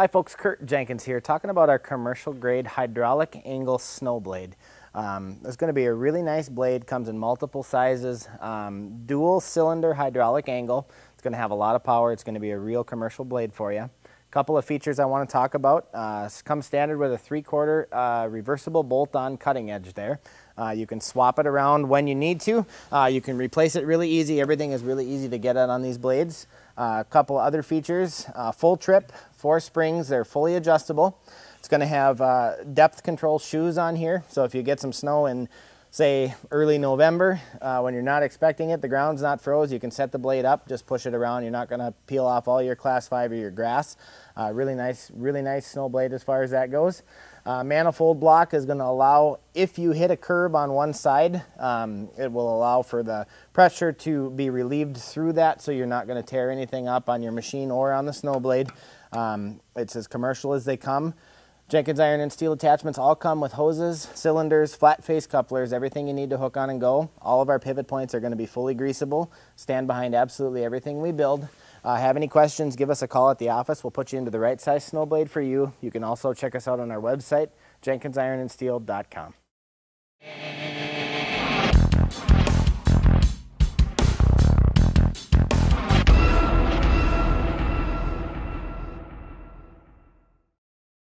Hi folks, Kurt Jenkins here talking about our commercial grade hydraulic angle snow blade. Um, it's going to be a really nice blade, comes in multiple sizes, um, dual cylinder hydraulic angle. It's going to have a lot of power, it's going to be a real commercial blade for you. Couple of features I want to talk about. Uh, comes standard with a three-quarter uh, reversible bolt-on cutting edge there. Uh, you can swap it around when you need to. Uh, you can replace it really easy. Everything is really easy to get at on these blades. A uh, couple other features, uh, full trip, four springs, they're fully adjustable. It's going to have depth control shoes on here. So if you get some snow and say early November uh, when you're not expecting it. The ground's not froze. You can set the blade up, just push it around. You're not going to peel off all your class five or your grass. Uh, really nice, really nice snow blade as far as that goes. Uh, manifold block is going to allow, if you hit a curb on one side, um, it will allow for the pressure to be relieved through that so you're not going to tear anything up on your machine or on the snow blade. Um, it's as commercial as they come. Jenkins iron and steel attachments all come with hoses, cylinders, flat face couplers, everything you need to hook on and go. All of our pivot points are going to be fully greasable, stand behind absolutely everything we build. Uh, have any questions, give us a call at the office. We'll put you into the right size snowblade for you. You can also check us out on our website, jenkinsironandsteel.com.